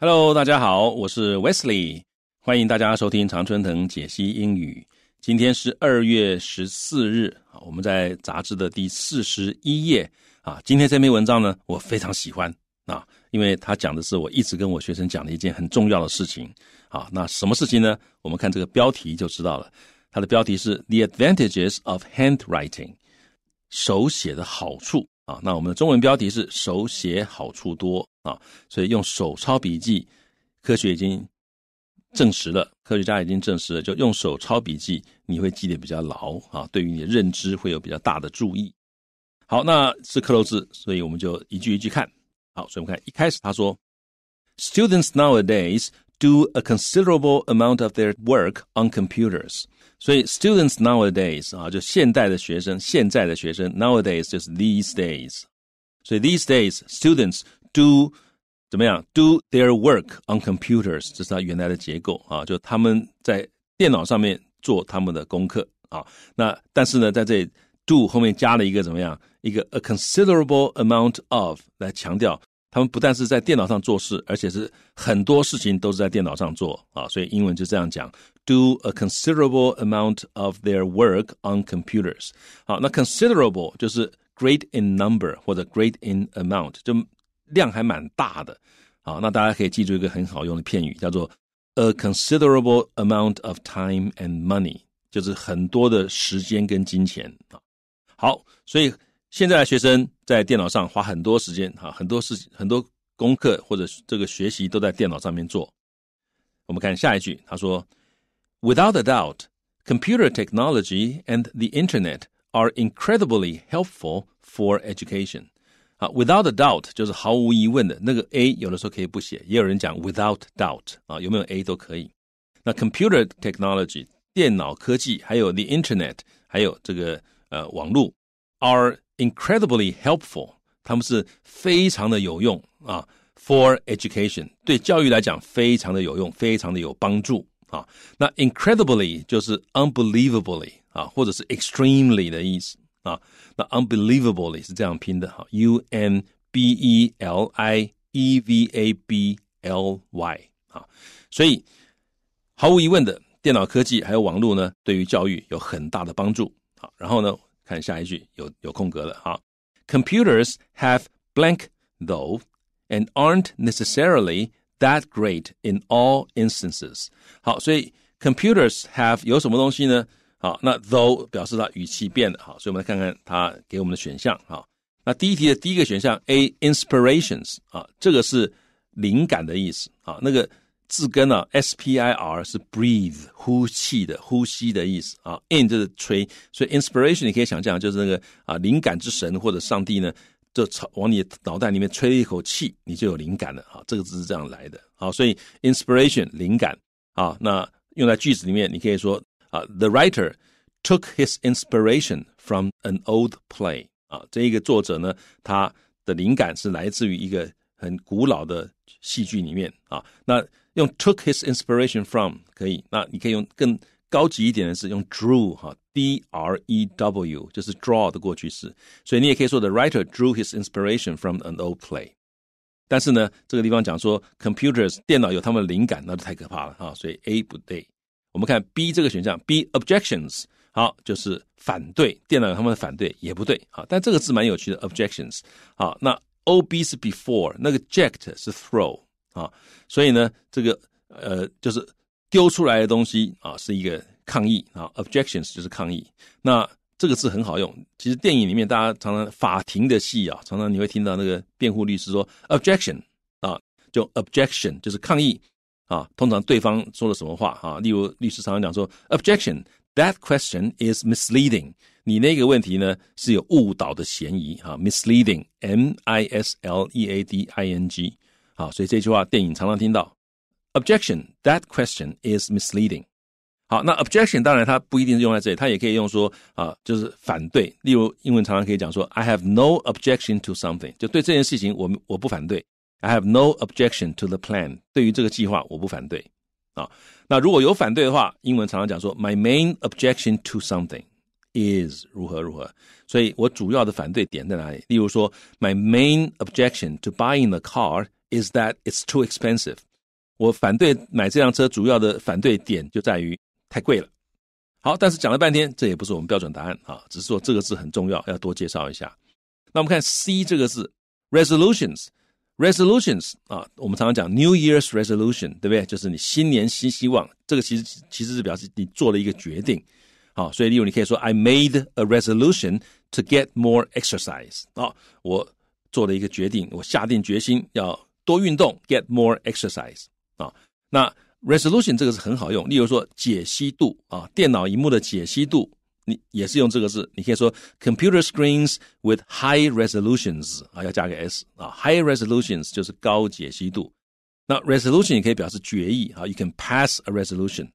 Hello，大家好，我是 Wesley，欢迎大家收听常春藤解析英语。今天是二月十四日，啊，我们在杂志的第四十一页啊。今天这篇文章呢，我非常喜欢啊，因为他讲的是我一直跟我学生讲的一件很重要的事情。啊。那什么事情呢？我们看这个标题就知道了。它的标题是 The Advantages of Handwriting，手写的好处啊。那我们的中文标题是手写好处多。啊，所以用手抄笔记，科学已经证实了，科学家已经证实了，就用手抄笔记，你会记得比较牢啊。对于你的认知会有比较大的注意。好，那是克洛兹，所以我们就一句一句看好。所以我们看一开始他说，Students nowadays do a considerable amount of their work on computers。所以 students nowadays 啊，就现代的学生，现在的学生 nowadays 就是 these days。所以 these days students do 怎么样？Do their work on computers，这是它原来的结构啊，就他们在电脑上面做他们的功课啊。那但是呢，在这里 do 后面加了一个怎么样？一个 a considerable amount of 来强调他们不但是在电脑上做事，而且是很多事情都是在电脑上做啊。所以英文就这样讲：do a considerable amount of their work on computers。好，那 considerable 就是 great in number 或者 great in amount，就量还蛮大的。好，那大家可以记住一个很好用的片语，叫做 a considerable amount of time and money，就是很多的时间跟金钱啊。好，所以现在的学生在电脑上花很多时间啊，很多事情、很多功课或者这个学习都在电脑上面做。我们看下一句，他说：“Without a doubt, computer technology and the internet are incredibly helpful for education.” 啊，without a doubt 就是毫无疑问的，那个 a without doubt 啊，有没有 a 都可以。那 computer technology 电脑科技，还有 the internet，还有这个呃网络，are incredibly helpful，他们是非常的有用啊，for education 对教育来讲非常的有用，非常的有帮助啊。那 incredibly 就是 unbelievably 啊，或者是 extremely 的意思啊，那 unbelievable 也是这样拼的哈，u n b e l i e v a b l y 啊，所以毫无疑问的，电脑科技还有网络呢，对于教育有很大的帮助。好，然后呢，看下一句有有空格了啊，Computers have blank though and aren't necessarily that great in all instances。好，所以 computers have 有什么东西呢？好，那 though 表示它语气变了，好，所以我们来看看它给我们的选项。好，那第一题的第一个选项 A inspirations 啊，这个是灵感的意思啊，那个字根呢，S P I R 是 breathe，呼气的，呼吸的意思啊，in 就是吹，所以 inspiration 你可以想象就是那个啊灵感之神或者上帝呢，就朝往你脑袋里面吹一口气，你就有灵感了啊，这个字是这样来的。好，所以 inspiration 灵感啊，那用在句子里面，你可以说。啊。The uh, writer took his inspiration from an old play 啊，这一个作者呢，他的灵感是来自于一个很古老的戏剧里面啊。那用 uh, took his inspiration from 可以，那你可以用更高级一点的是用 drew 哈，d r e w 就是 draw 的过去式，所以你也可以说 the writer drew his inspiration from an old play。但是呢，这个地方讲说 computers A 不对我们看 B 这个选项，B objections，好，就是反对。电脑有他们的反对，也不对啊。但这个字蛮有趣的，objections。好，那 O B 是 before，那个 ject 是 throw 啊。所以呢，这个呃，就是丢出来的东西啊，是一个抗议啊。objections 就是抗议。那这个字很好用，其实电影里面大家常常法庭的戏啊，常常你会听到那个辩护律师说 objection 啊，就 objection 就是抗议。啊，通常对方说了什么话哈？例如律师常常讲说，objection that question is misleading，你那个问题呢是有误导的嫌疑啊，misleading m i s l e a d i n g，好，所以这句话电影常常听到，objection that question is misleading。好，那 objection 当然它不一定是用在这里，它也可以用说啊，就是反对。例如英文常常可以讲说，I have no objection to something，就对这件事情我我不反对。I have no objection to the plan. 对于这个计划，我不反对。啊，那如果有反对的话，英文常常讲说，my main objection to something is 如何如何。所以我主要的反对点在哪里？例如说，My main objection to buying the car is that it's too expensive。我反对买这辆车主要的反对点就在于太贵了。好，但是讲了半天，这也不是我们标准答案啊，只是说这个字很重要，要多介绍一下。那我们看 C 这个字，resolutions。Res Resolutions 啊，我们常常讲 New Year's resolution，对不对？就是你新年新希望，这个其实其实是表示你做了一个决定。好，所以例如你可以说 I made a resolution to get more exercise。啊，我做了一个决定，我下定决心要多运动，get more exercise。啊，那 resolution 这个是很好用，例如说解析度啊，电脑荧幕的解析度。你也是用这个字，你可以说 computer screens with high resolutions 啊，要加个 s 啊，high resolutions 就是高解析度。那 resolution 也可以表示决议啊，you can pass a resolution。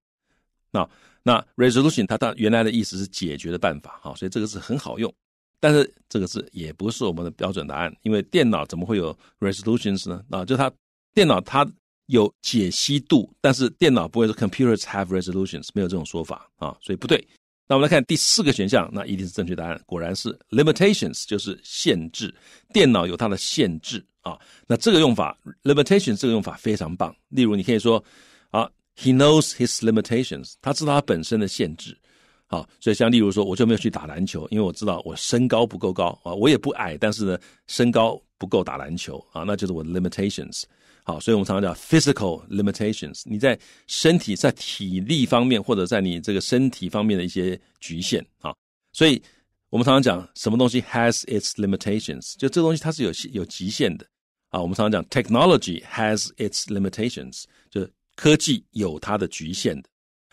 那那 resolution 它它原来的意思是解决的办法啊，所以这个字很好用，但是这个字也不是我们的标准答案，因为电脑怎么会有 resolutions 呢？啊，就它电脑它有解析度，但是电脑不会说 computers have resolutions，没有这种说法啊，所以不对。那我们来看第四个选项，那一定是正确答案。果然是 limitations，就是限制。电脑有它的限制啊。那这个用法，limitations 这个用法非常棒。例如，你可以说啊，He knows his limitations，他知道他本身的限制。好，所以像例如说，我就没有去打篮球，因为我知道我身高不够高啊，我也不矮，但是呢，身高不够打篮球啊，那就是我的 limitations。好，所以我们常常讲 physical limitations，你在身体在体力方面，或者在你这个身体方面的一些局限啊。所以我们常常讲什么东西 has its limitations，就这东西它是有有极限的啊。我们常常讲 technology has its limitations，就科技有它的局限的。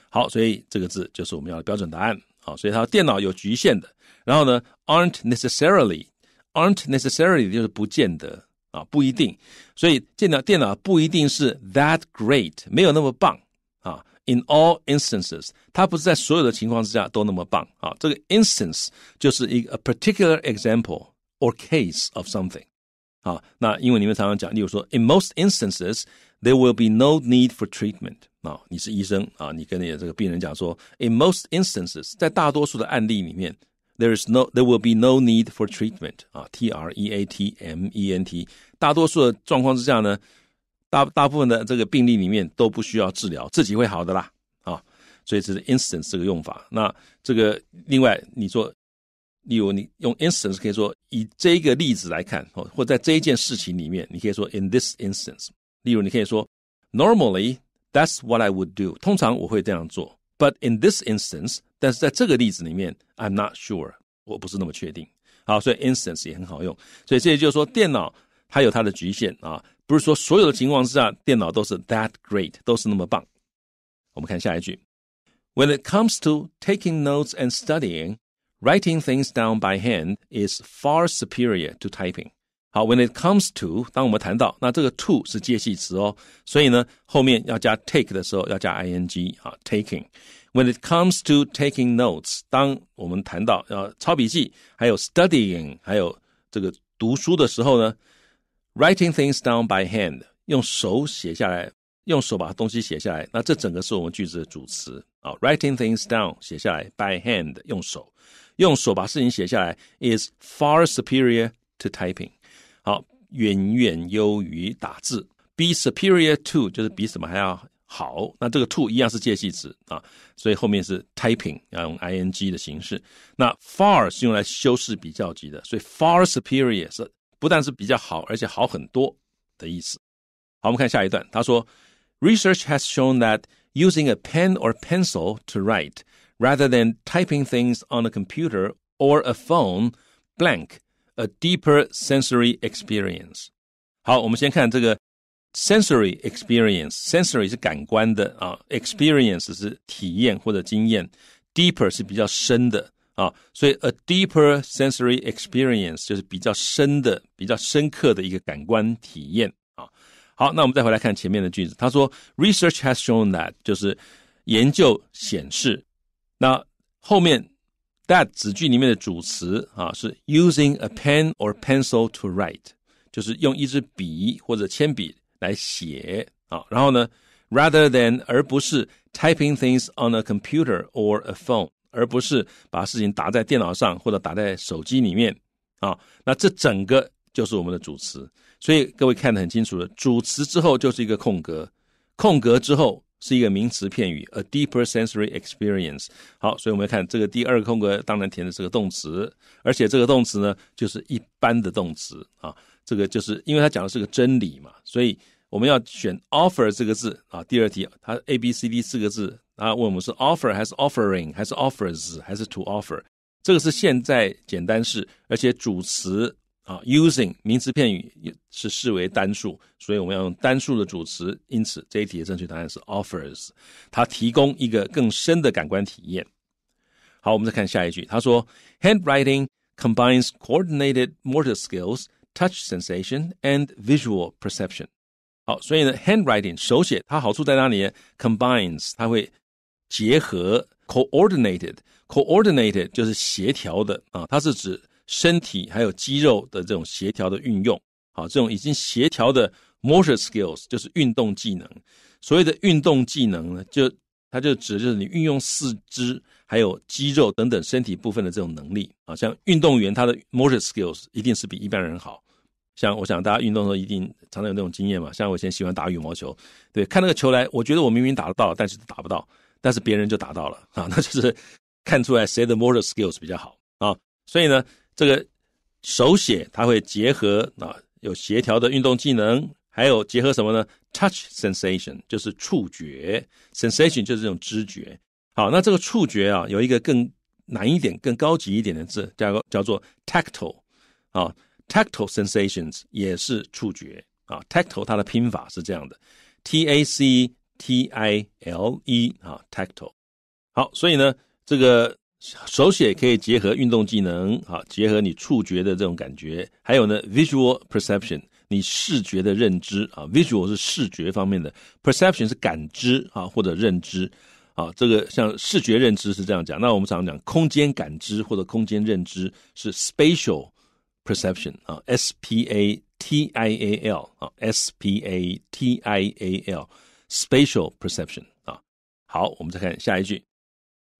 好，所以这个字就是我们要的标准答案啊。所以它电脑有局限的，然后呢，aren't necessarily，aren't necessarily 就是不见得。啊，不一定。所以电脑电脑不一定是 that great，没有那么棒啊。In all instances，它不是在所有的情况之下都那么棒啊。这个 instance 就是一个 a particular example or case of something in most instances there will be no need for treatment 啊。你是医生啊，你跟你的这个病人讲说，in most instances，在大多数的案例里面。there is no there will be no need for treatment 啊，T R E A T M E N T。大多数的状况之下呢，大大部分的这个病例里面都不需要治疗，自己会好的啦啊。所以这是 instance 这个用法。那这个另外你说，例如你用 instance 可以说以这个例子来看，或或在这一件事情里面，你可以说 in this instance。例如你可以说 normally that's what I would do，通常我会这样做。but in this instance，但是在这个例子里面，I'm not sure，我不是那么确定。好，所以 instance 也很好用。所以这也就是说，电脑它有它的局限啊，不是说所有的情况之下，电脑都是 that great，都是那么棒。我们看下一句：When it comes to taking notes and studying, writing things down by hand is far superior to typing. 好，when it comes to，当我们谈到那这个 to 是介系词哦，所以呢后面要加 take 的时候要加 ing 啊，taking。When it comes to taking notes，当我们谈到要抄笔记，还有 studying，还有这个读书的时候呢，writing things down by hand，用手写下来，用手把东西写下来。那这整个是我们句子的主词啊，writing things down 写下来，by hand 用手，用手把事情写下来，is far superior to typing。好，远远优于打字。be superior to 就是比什么还要好，那这个 to 一样是介系词啊，所以后面是 typing 要用 ing 的形式。那 far 是用来修饰比较级的，所以 far superior 是不但是比较好，而且好很多的意思。好，我们看下一段，他说，Research has shown that using a pen or pencil to write rather than typing things on a computer or a phone blank A deeper sensory experience。好，我们先看这个 sensory experience。sensory 是感官的啊，experience 是体验或者经验，deeper 是比较深的啊，所以 a deeper sensory experience 就是比较深的、比较深刻的一个感官体验啊。好，那我们再回来看前面的句子，他说 research has shown that 就是研究显示，那后面。that 子句里面的主词啊是 using a pen or pencil to write，就是用一支笔或者铅笔来写啊。然后呢，rather than 而不是 typing things on a computer or a phone，而不是把事情打在电脑上或者打在手机里面啊。那这整个就是我们的主词，所以各位看得很清楚了。主词之后就是一个空格，空格之后。是一个名词片语，a deeper sensory experience。好，所以我们要看这个第二个空格，当然填的是个动词，而且这个动词呢，就是一般的动词啊。这个就是因为它讲的是个真理嘛，所以我们要选 offer 这个字啊。第二题，它 A B C D 四个字啊，问我们是 offer 还是 offering 还是 offers 还是 to offer。这个是现在简单式，而且主词。啊，using 名词片语也是视为单数，所以我们要用单数的主词。因此这一题的正确答案是 offers。它提供一个更深的感官体验。好，我们再看下一句，他说：handwriting combines coordinated motor skills, touch sensation, and visual perception。好，所以呢，handwriting 手写它好处在哪里？combines 它会结合 coordinated，coordinated 就是协调的啊，它是指。身体还有肌肉的这种协调的运用，好，这种已经协调的 m o t o l skills 就是运动技能。所谓的运动技能呢，就它就指的就是你运用四肢还有肌肉等等身体部分的这种能力。啊，像运动员他的 m o t o l skills 一定是比一般人好。像我想大家运动的时候一定常常有那种经验嘛。像我以前喜欢打羽毛球，对，看那个球来，我觉得我明明打得到，但是打不到，但是别人就打到了啊，那就是看出来谁的 motor skills 比较好啊。所以呢。这个手写，它会结合啊，有协调的运动技能，还有结合什么呢？Touch sensation 就是触觉，sensation 就是这种知觉。好，那这个触觉啊，有一个更难一点、更高级一点的字，叫做叫做 tactile 啊，tactile sensations 也是触觉啊，tactile 它的拼法是这样的，t a c t i l e 啊，tactile。好，所以呢，这个。手写可以结合运动技能，好，结合你触觉的这种感觉，还有呢，visual perception，你视觉的认知啊，visual 是视觉方面的，perception 是感知啊或者认知啊，这个像视觉认知是这样讲。那我们常常讲空间感知或者空间认知是 spatial perception 啊，s p a t i a l 啊，s p a t i a l spatial perception 啊。好，我们再看下一句。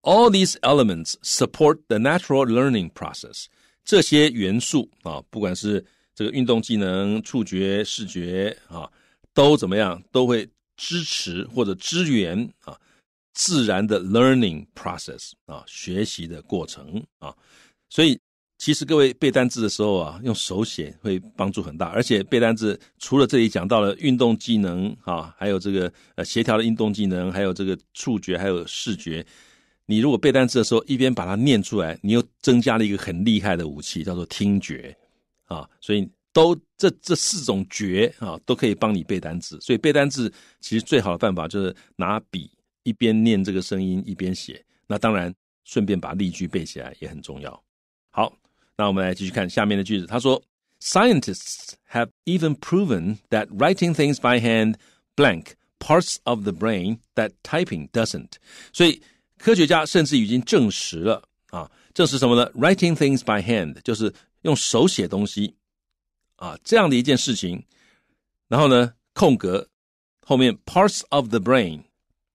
All these elements support the natural learning process。这些元素啊，不管是这个运动技能、触觉、视觉啊，都怎么样都会支持或者支援啊自然的 learning process 啊学习的过程啊。所以，其实各位背单词的时候啊，用手写会帮助很大。而且，背单词除了这里讲到了运动技能啊，还有这个呃协调的运动技能，还有这个触觉，还有视觉。你如果背单词的时候，一边把它念出来，你又增加了一个很厉害的武器，叫做听觉，啊，所以都这这四种觉啊，都可以帮你背单词。所以背单词其实最好的办法就是拿笔一边念这个声音一边写。那当然，顺便把例句背起来也很重要。好，那我们来继续看下面的句子。他说，Scientists have even proven that writing things by hand blank parts of the brain that typing doesn't。所以科学家甚至已经证实了啊，证实什么呢？Writing things by hand 就是用手写东西啊，这样的一件事情。然后呢，空格后面 parts of the brain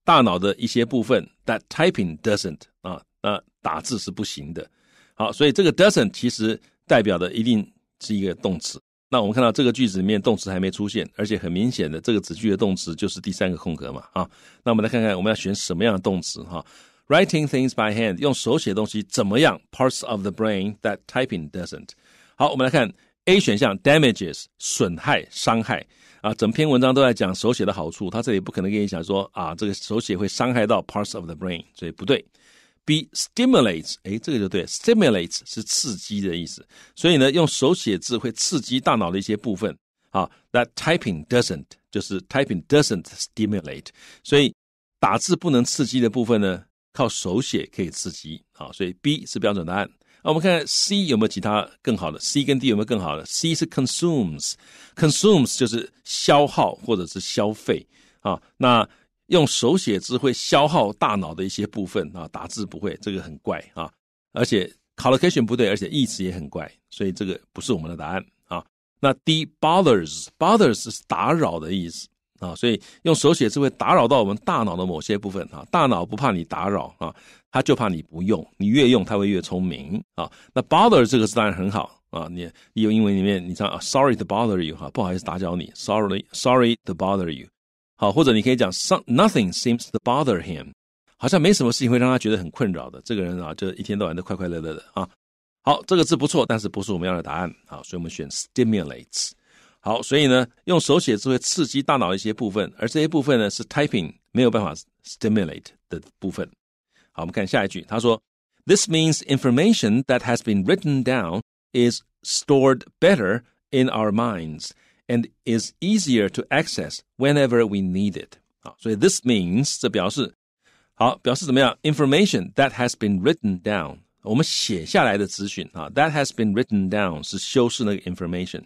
大脑的一些部分 that typing doesn't 啊，那打字是不行的。好，所以这个 doesn't 其实代表的一定是一个动词。那我们看到这个句子里面动词还没出现，而且很明显的这个子句的动词就是第三个空格嘛啊。那我们来看看我们要选什么样的动词哈？Writing things by hand，用手写东西怎么样？Parts of the brain that typing doesn't。好，我们来看 A 选项，damages 损害伤害啊，整篇文章都在讲手写的好处，他这里不可能跟你讲说啊，这个手写会伤害到 parts of the brain，所以不对。B stimulates，哎，这个就对，stimulates 是刺激的意思，所以呢，用手写字会刺激大脑的一些部分。好，that typing doesn't 就是 typing doesn't stimulate，所以打字不能刺激的部分呢。靠手写可以刺激啊，所以 B 是标准答案。那我们看 C 有没有其他更好的？C 跟 D 有没有更好的？C 是 consumes，consumes 就是消耗或者是消费啊。那用手写字会消耗大脑的一些部分啊，打字不会，这个很怪啊。而且 collocation 不对，而且意思也很怪，所以这个不是我们的答案啊。那 D bothers，bothers 是打扰的意思。啊，所以用手写字会打扰到我们大脑的某些部分啊。大脑不怕你打扰啊，他就怕你不用。你越用，他会越聪明啊。那 bother 这个字当然很好啊。你用英文里面，你像、啊，sorry to bother you 哈，不好意思打搅你。Sorry, sorry to bother you。好，或者你可以讲，nothing seems to bother him，好像没什么事情会让他觉得很困扰的。这个人啊，就一天到晚都快快乐乐的啊。好，这个字不错，但是不是我们要的答案啊？所以，我们选 stimulates。好，所以呢，用手写字会刺激大脑一些部分，而这些部分呢是 typing 没有办法 stimulate 的部分。好，我们看下一句，他说：“This means information that has been written down is stored better in our minds and is easier to access whenever we need it。”好，所以 this means 这表示好，表示怎么样？Information that has been written down，我们写下来的资讯啊，that has been written down 是修饰那个 information。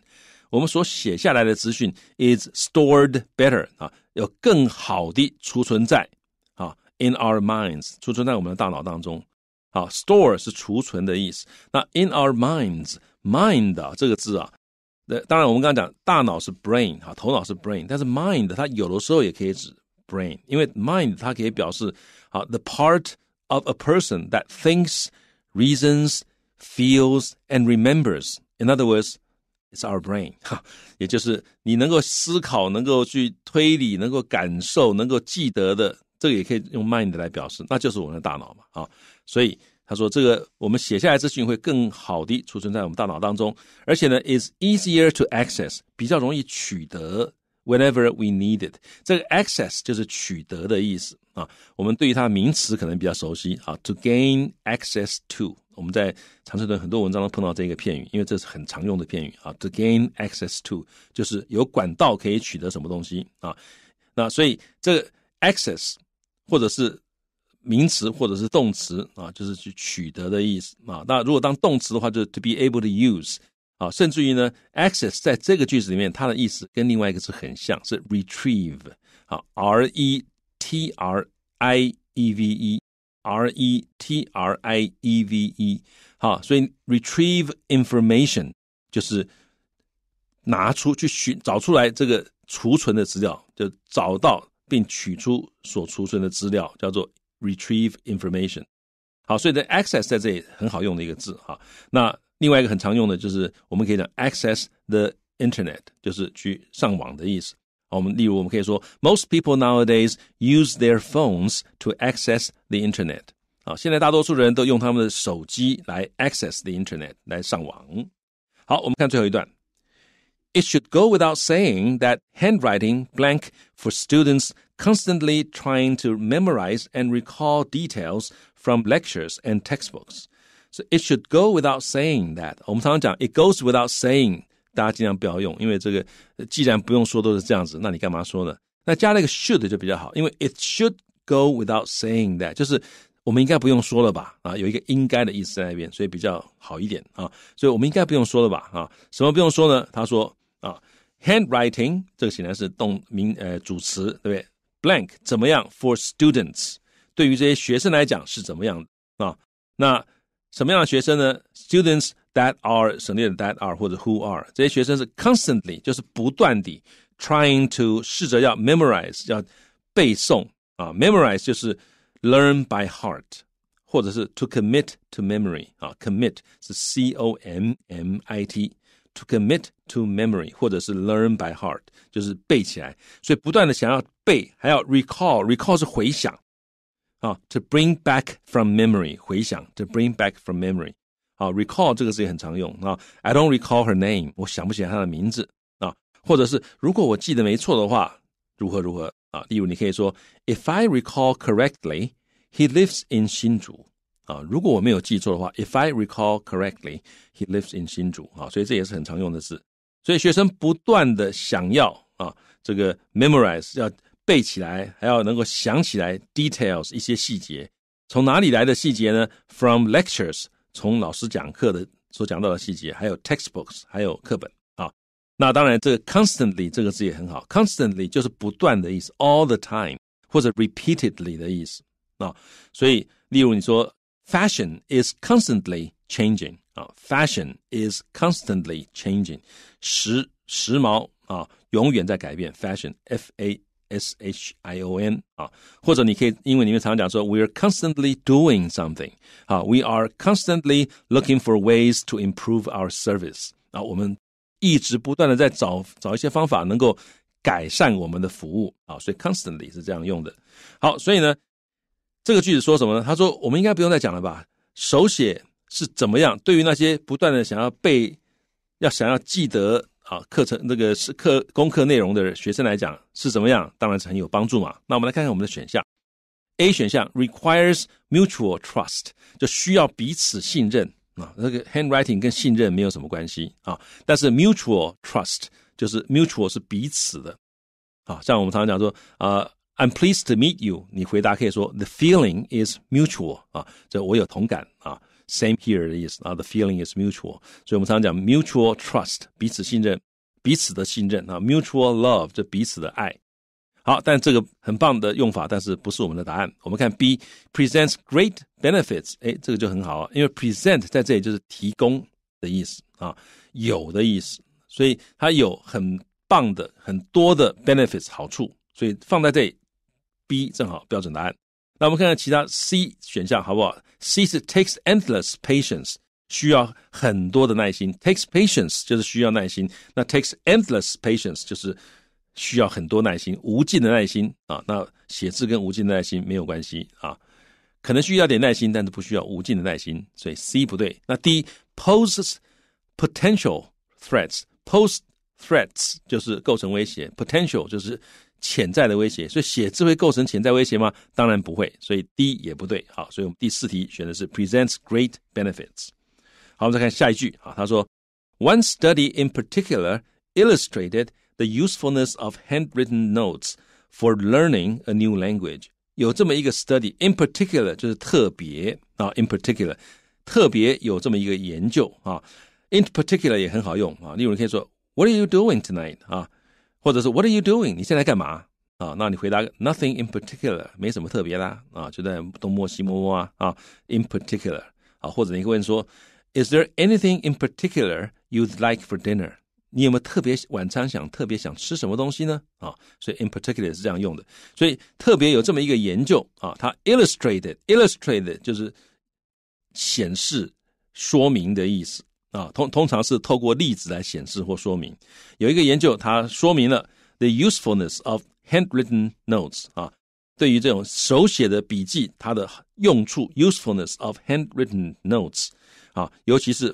我们所写下来的资讯 is stored better 啊，要更好的储存在啊 in our minds，储存在我们的大脑当中。啊，store 是储存的意思。那 in our minds，mind brain 啊，头脑是 brain，但是 mind 它有的时候也可以指 brain，因为 mind 它可以表示啊 the part of a person that thinks, reasons, feels and remembers。In other words, It's our brain，哈，也就是你能够思考、能够去推理、能够感受、能够记得的，这个也可以用 mind 来表示，那就是我们的大脑嘛，啊，所以他说这个我们写下来资讯会更好的储存在我们大脑当中，而且呢，is easier to access，比较容易取得，whenever we need it，这个 access 就是取得的意思啊，我们对于它名词可能比较熟悉啊，to gain access to。我们在长春的很多文章都碰到这个片语，因为这是很常用的片语啊。To gain access to 就是有管道可以取得什么东西啊。那所以这个 access 或者是名词或者是动词啊，就是去取得的意思啊。那如果当动词的话，就是 to be able to use 啊。甚至于呢，access 在这个句子里面，它的意思跟另外一个词很像是 retrieve 啊，R-E-T-R-I-E-V-E。R E T R I E V E，好，所以 retrieve information 就是拿出去寻找出来这个储存的资料，就找到并取出所储存的资料，叫做 retrieve information。好，所以的 access 在这里很好用的一个字哈。那另外一个很常用的就是我们可以讲 access the internet，就是去上网的意思。我们例如我们可以说，Most people nowadays use their phones to access the internet。啊，现在大多数人都用他们的手机来 access the internet 来上网。好，我们看最后一段。It should go without saying that handwriting blank for students constantly trying to memorize and recall details from lectures and textbooks. So it should go without saying that. 我们常常讲 it goes without saying 大家尽量不要用，因为这个既然不用说都是这样子，那你干嘛说呢？那加了一个 should 就比较好，因为 it should go without saying that 就是我们应该不用说了吧？啊，有一个应该的意思在那边，所以比较好一点啊。所以我们应该不用说了吧？啊，什么不用说呢？他说啊，handwriting 这个显然是动名呃主词对不对？blank 怎么样？For students，对于这些学生来讲是怎么样啊？那什么样的学生呢？Students。that are 省略 that are 或者 who are，这些学生是 constantly 就是不断地 trying to 试着要 memorize 要背诵啊，memorize 就是 learn by heart，或者是 to commit to memory 啊，commit 是 c o m m i t。To commit to memory，或者是 learn by heart，就是背起来。所以不断的想要背，还要 recall，recall 是回想啊。To bring back from memory，回想。To bring back from memory，啊 r e c a l l 这个字也很常用啊。I don't recall her name，我想不起来她的名字啊。或者是如果我记得没错的话，如何如何啊？例如你可以说，If I recall correctly，he lives in 新竹啊。如果我没有记错的话，If I recall correctly，he lives in 新竹啊。所以这也是很常用的字。所以学生不断的想要啊，这个 memorize 要背起来，还要能够想起来 details 一些细节，从哪里来的细节呢？From lectures。从老师讲课的所讲到的细节，还有 textbooks，还有课本啊。那当然，这个 constantly 这个字也很好，constantly 就是不断的意思，all the time 或者 repeatedly 的意思啊。所以，例如你说，fashion is constantly changing 啊，fashion is constantly changing，时时髦啊，永远在改变 fashion，f a。S H I O N 啊，或者你可以，英文里面常常讲说，we are constantly doing something，啊 w e are constantly looking for ways to improve our service 啊，我们一直不断的在找找一些方法，能够改善我们的服务啊，所以 constantly 是这样用的。好，所以呢，这个句子说什么呢？他说，我们应该不用再讲了吧？手写是怎么样？对于那些不断的想要背，要想要记得。好，课程那个是课功课内容的学生来讲是怎么样，当然是很有帮助嘛。那我们来看看我们的选项。A 选项 requires mutual trust，就需要彼此信任啊。那个 handwriting 跟信任没有什么关系啊。但是 mutual trust 就是 mutual 是彼此的啊。像我们常常讲说，啊，I'm pleased to meet you，你回答可以说 the feeling is mutual 啊，这我有同感啊。Same here 的意思啊，the feeling is mutual，所以我们常常讲 mutual trust，彼此信任，彼此的信任啊，mutual love，这彼此的爱。好，但这个很棒的用法，但是不是我们的答案。我们看 B presents great benefits，哎，这个就很好，因为 present 在这里就是提供的意思啊，有的意思，所以它有很棒的很多的 benefits 好处，所以放在这里 B 正好标准答案。那我们看看其他 C 选项好不好？C 是 takes endless patience，需要很多的耐心。takes patience 就是需要耐心，那 takes endless patience 就是需要很多耐心，无尽的耐心啊。那写字跟无尽的耐心没有关系啊，可能需要点耐心，但是不需要无尽的耐心，所以 C 不对。那 D poses potential threats，poses threats 就是构成威胁，potential 就是。潜在的威胁，所以写字会构成潜在威胁吗？当然不会，所以 D 也不对。好，所以我们第四题选的是 presents great benefits。好，我们再看下一句啊，他说，One study in particular illustrated the usefulness of handwritten notes for learning a new language。有这么一个 study in particular 就是特别啊，in particular 特别有这么一个研究啊，in particular 也很好用啊，例如你可以说，What are you doing tonight？啊。或者是 What are you doing？你现在干嘛啊？那你回答 Nothing in particular，没什么特别的啊，就在东摸西摸摸啊啊。In particular 啊，或者你会问说 Is there anything in particular you'd like for dinner？你有没有特别晚餐想特别想吃什么东西呢？啊，所以 in particular 是这样用的。所以特别有这么一个研究啊，它 illustrated，illustrated 就是显示说明的意思。啊，通通常是透过例子来显示或说明。有一个研究，它说明了 the usefulness of handwritten notes 啊，对于这种手写的笔记，它的用处 usefulness of handwritten notes 啊，尤其是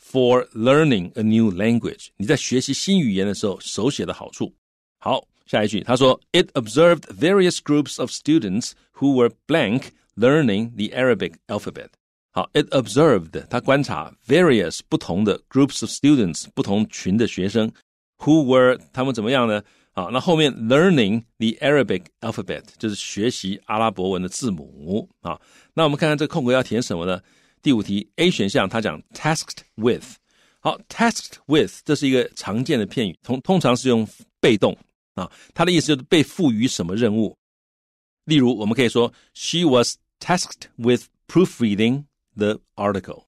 for learning a new language，你在学习新语言的时候手写的好处。好，下一句他说，It observed various groups of students who were blank learning the Arabic alphabet。好，it observed 他观察 various 不同的 groups of students 不同群的学生，who were 他们怎么样呢？好，那后面 learning the Arabic alphabet 就是学习阿拉伯文的字母啊。那我们看看这空格要填什么呢？第五题 A 选项，他讲 tasked with。好，tasked with 这是一个常见的片语，通通常是用被动啊，它的意思就是被赋予什么任务。例如，我们可以说 she was tasked with proofreading。the article。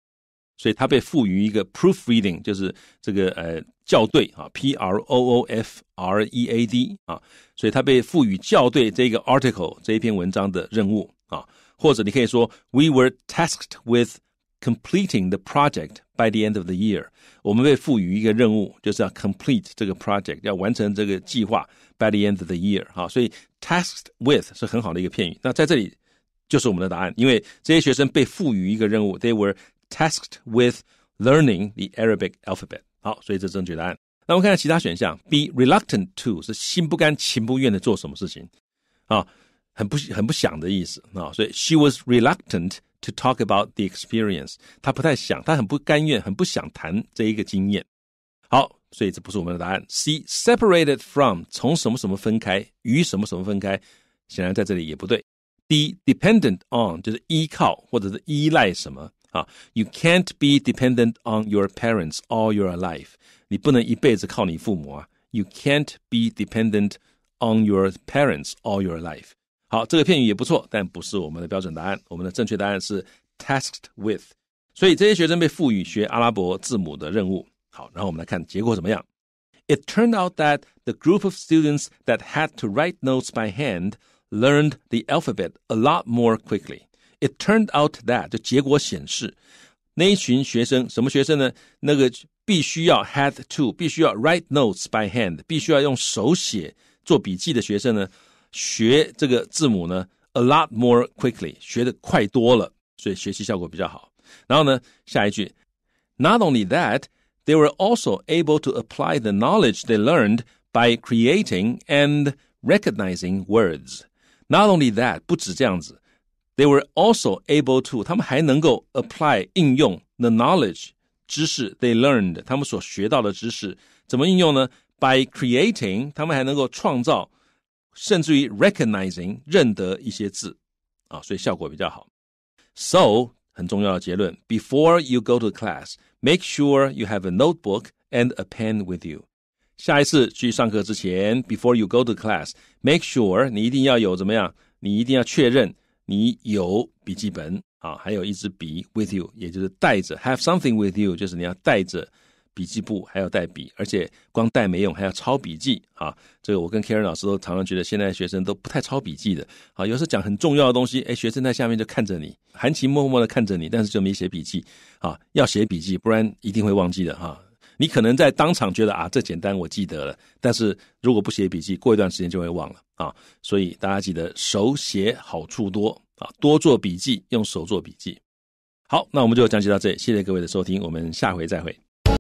所以它被赋予一个 proofreading，就是这个呃校对啊，p r o o f r e a d 啊，所以它被赋予校对这个 article 这一篇文章的任务啊，或者你可以说 we were tasked with completing the project by the end of the year，我们被赋予一个任务，就是要 complete 这个 project，要完成这个计划 by the end of the year 啊，所以 tasked with 是很好的一个片语。那在这里就是我们的答案，因为这些学生被赋予一个任务，they were tasked with learning the Arabic alphabet。好，所以这是正确答案。那我们看下其他选项，be reluctant to 是心不甘情不愿的做什么事情啊，很不很不想的意思啊。所以 she was reluctant to talk about the experience，她不太想，她很不甘愿，很不想谈这一个经验。好，所以这不是我们的答案。C separated from 从什么什么分开，与什么什么分开，显然在这里也不对。be dependent on 就是依靠或者是依赖什么啊？You can't be dependent on your parents all your life。你不能一辈子靠你父母啊。You can't be dependent on your parents all your life。好，这个片语也不错，但不是我们的标准答案。我们的正确答案是 tasked with。所以这些学生被赋予学阿拉伯字母的任务。好，然后我们来看结果怎么样。It turned out that the group of students that had to write notes by hand learned the alphabet a lot more quickly. It turned out that 就结果显示，那一群学生什么学生呢？那个必须要 had to，必须要 write notes by hand，必须要用手写做笔记的学生呢，学这个字母呢 a lot more quickly，学的快多了，所以学习效果比较好。然后呢，下一句，Not only that, they were also able to apply the knowledge they learned by creating and recognizing words. Not only that，不止这样子，they were also able to，他们还能够 apply 应用 the knowledge 知识 they learned，他们所学到的知识怎么应用呢？By creating，他们还能够创造，甚至于 recognizing 认得一些字啊，所以效果比较好。So 很重要的结论，before you go to class，make sure you have a notebook and a pen with you。下一次去上课之前，before you go to class，make sure 你一定要有怎么样？你一定要确认你有笔记本啊，还有一支笔 with you，也就是带着 have something with you，就是你要带着笔记簿，还要带笔。而且光带没用，还要抄笔记啊。这个我跟 Karen 老师都常常觉得，现在学生都不太抄笔记的啊。有时候讲很重要的东西，哎，学生在下面就看着你，含情脉脉的看着你，但是就没写笔记啊。要写笔记，不然一定会忘记的哈。你可能在当场觉得啊，这简单，我记得了。但是如果不写笔记，过一段时间就会忘了啊。所以大家记得手写好处多啊，多做笔记，用手做笔记。好，那我们就讲解到这里，谢谢各位的收听，我们下回再会。